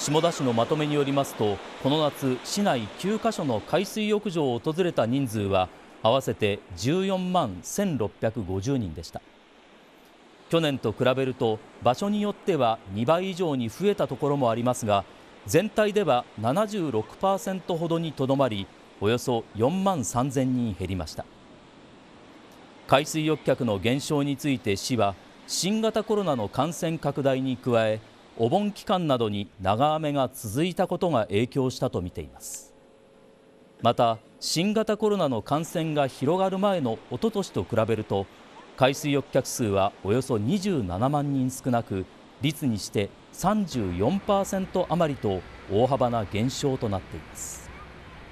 下田市のまとめによりますとこの夏市内9カ所の海水浴場を訪れた人数は合わせて14万1650人でした去年と比べると場所によっては2倍以上に増えたところもありますが全体では76%ほどにとどまりおよそ4万3000人減りました海水浴客の減少について市は新型コロナの感染拡大に加えお盆期間などに長雨が続いたことが影響したとみていますまた新型コロナの感染が広がる前のおととしと比べると海水浴客数はおよそ27万人少なく率にして34%余りと大幅な減少となっています